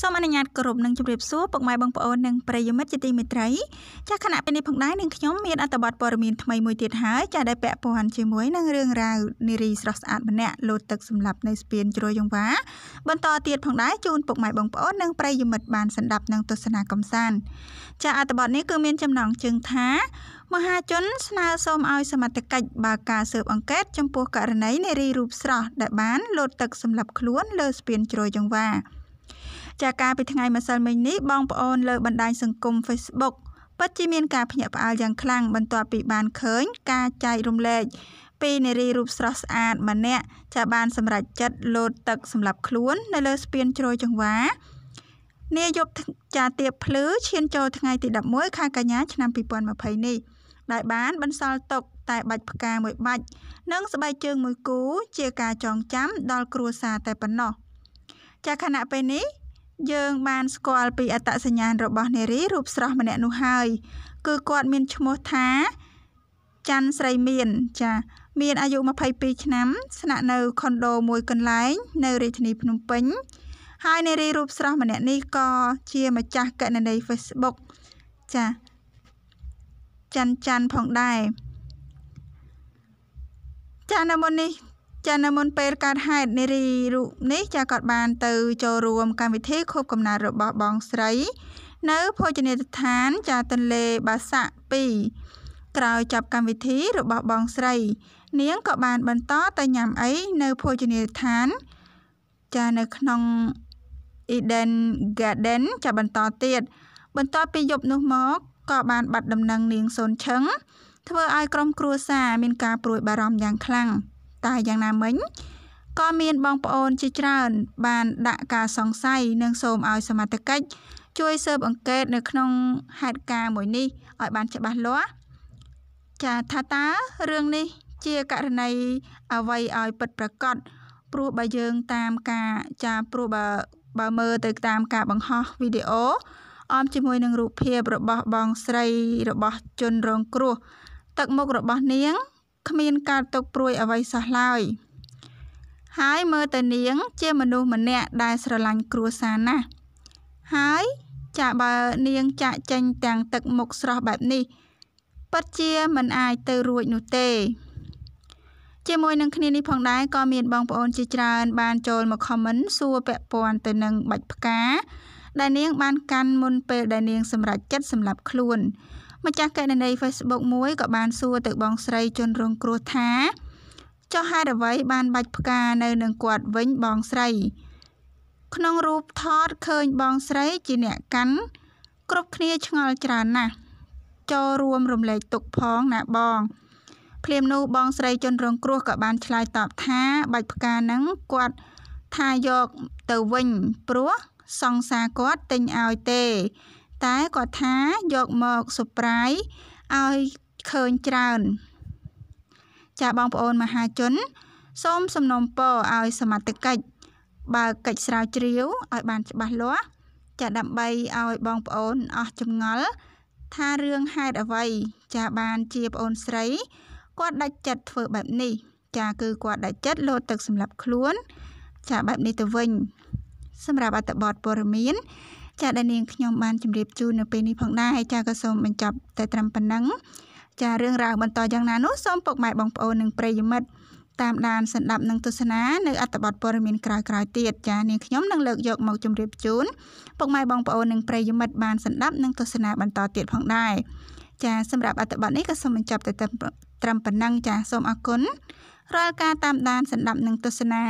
សូមអនុញ្ញាតគោរពនិងជម្រាបសួរពុកម៉ែបងប្អូននិងប្រិយមិត្តជាទីមេត្រីចាស់ខណៈពេលនេះផងដែរនឹងខ្ញុំមានអត្ថបទព័ត៌មានថ្មីមួយទៀតហើយចាស់ដែលពាក់ព័ន្ធជាមួយនឹងរឿងរ៉ាវនារីស្រស់ស្អាតម្នាក់លោតទឹកសម្លាប់នៅស្ពានជ្រោយចង្វា បន្តទៀតផងដែរជូនពុកម៉ែបងប្អូននិងប្រិយមិត្តបានសម្ដាប់និងទស្សនាកំសាន្តចាស់អត្ថបទនេះគឺមានចំណងជើងថា មហាជនស្នើសូមឲ្យសមត្ថកិច្ចបើកការស៊ើបអង្កេតចំពោះករណីនារីរូបស្រស់ដែលបានលោតទឹកសម្លាប់ខ្លួនលើស្ពានជ្រោយចង្វា។ចាកាលពីថ្ងៃម្សិលមិញនេះបងប្អូនលើបណ្ដាញសង្គម Facebook ពិតជាមានការភ្ញាក់ផ្អើលយ៉ាងខ្លាំងបន្ទាប់ពីបានឃើញការចែករំលែកពីនារីរូបស្រស់ស្អាតម្នាក់ចាបានសម្រេចចិត្តលោតទឹកសម្រាប់ខ្លួននៅលើស្ពានជ្រោយចង្វា នាយប់ចាទៀបភ្លឺឈានចូលថ្ងៃទី11ខែកញ្ញាឆ្នាំ2020នេះដែលបានបន្សល់ទុកតែបាច់ផ្កាមួយបាច់និងស្បែកជើងមួយគូជាការចងចាំដល់គ្រួសារតែប៉ុណ្ណោះចាខណៈពេលនេះយើងបានស្គាល់ពីអត្តសញ្ញាណរបស់នារីរូបស្រស់ម្នាក់នោះហើយគឺគាត់មានឈ្មោះថាច័ន្ទស្រីមាន ចា មានអាយុ22ឆ្នាំ ស្នាក់នៅខុនដូមួយកន្លែងនៅរាជធានី ភ្នំពេញ ហើយនារីរូបស្រស់ម្នាក់នេះក៏ជាម្ចាស់កណនី Facebook ចាច័ន្ទច័ន្ទផងដែរចានៅមុននេះចានៅមុនពេលកើតហេតុនារីរូបនេះចាគាត់បានទៅចូលរួមកម្មវិធីខូបកំណើតរបស់បងស្រី នៅភោជនីយដ្ឋានចាទន្លេបាសាក់2ក្រោយចប់កម្មវិធីរបស់បងស្រី នាងក៏បានបន្តទៅញ៉ាំអីនៅភោជនីយដ្ឋានចានៅក្នុង Eden Garden ចាបន្តទៀតបន្តពីយប់នោះមកក៏បានបាត់ដំណឹងនាងសូនឈឹងធ្វើឲ្យក្រុមគ្រួសារមានការព្រួយបារម្ភយ៉ាងខ្លាំង។តែយ៉ាងណាមិញក៏មានបងប្អូនជាច្រើន បានដាក់ការសង្ស័យនិង សូមឲ្យសមត្ថកិច្ចជួយស៊ើបអង្កេតនៅក្នុងហេតុការណ៍មួយនេះឲ្យបានច្បាស់លាស់ចាថាតើរឿងនេះ ជាករណីអ្វីឲ្យពិតប្រាកដព្រោះបើយើងតាមការចាព្រោះបើបើមើលទៅតាមការបង្ហោះវីដេអូអមជាមួយនឹងរូបភាពរបស់បងស្រីរបស់ជនរងគ្រោះ ទឹកមុខរបស់នាងគ្មានការទុកព្រួយអ្វីសោះឡើយហើយមើលទៅនាង ជាមនុស្សម្នាក់ដែលស្រឡាញ់គ្រួសារណាស់ហើយចាបើនាងចាក់ចេញទាំងទឹកមុខស្រស់បែបនេះពិតជាមិនអាចទៅរួចនោះទេ ជាមួយនឹងគ្នានេះផងដែរក៏មានបងប្អូនជាច្រើនបានចូលមក comment សួរពាក់ព័ន្ធទៅនឹងបាច់ផ្កាដែលនាងបានកាន់មុនពេលដែលនាងសម្រេចចិត្តសម្រាប់ខ្លួនម្ចាស់កណនី Facebook មួយក៏បានសួរទៅបងស្រី ជនរងគ្រោះថាចុះហេតុអ្វីបានបាច់ផ្កានៅនឹងគាត់វិញបងស្រី ក្នុងរូបថតឃើញបងស្រីជាអ្នកកាន់គ្រប់គ្នាឆ្ងល់ច្រើនណាស់ចូលរួមរំលែកទុកផងណាបង ភ្លាមនោះបងស្រីជនរងគ្រោះក៏បានឆ្លើយតបថាបាច់ផ្កានឹងគាត់ថាយកទៅវិញព្រោះសង្សារគាត់ទិញឲ្យទេតែគាត់ថាយកមក surprise ឲ្យឃើញច្រើន ចាបងប្អូនមហាជន សូមសំណូមពរឲ្យសមត្ថកិច្ចបើកិច្ចស្រាវជ្រាវឲ្យបានច្បាស់លាស់ចាដើម្បីឲ្យបងប្អូនអស់ចម្ងល់ថារឿងហេតុអ្វី ចាបានជាប្អូនស្រីគាត់ដាច់ចិត្តធ្វើបែបនេះចាគឺគាត់ដាច់ចិត្តលោតទឹកសម្រាប់ខ្លួន ចាបែបនេះទៅវិញ សម្រាប់អត្តបទព័រមៀនចាដែលនាងខ្ញុំបានជម្រាបជូននៅពេលនេះផងដែរហើយចាក៏សូមបញ្ចប់តែត្រឹមប៉ុណ្ណឹងចារឿងរ៉ាវបន្តយ៉ាងណានោះសូមពុកម៉ែបងប្អូននិងប្រិយមិត្តតាមដានសន្តាប់និងទស្សនានៅអត្ថបទព័ត៌មានក្រោយៗទៀតចានាងខ្ញុំនឹងលើកយកមកជម្រាបជូនពុកម៉ែបងប្អូននិងប្រិយមិត្តបានសន្តាប់និងទស្សនាបន្តទៀតផងដែរចាសម្រាប់អត្ថបទនេះក៏សូមបញ្ចប់តែត្រឹមប៉ុណ្ណឹងចាសូមអរគុណរាល់ការតាមដានសន្តាប់និងទស្សនា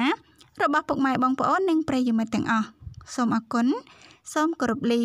របស់ពុកម៉ែបងប្អូននិងប្រិយមិត្តទាំងអស់សូមអរគុណសូមគោរពលា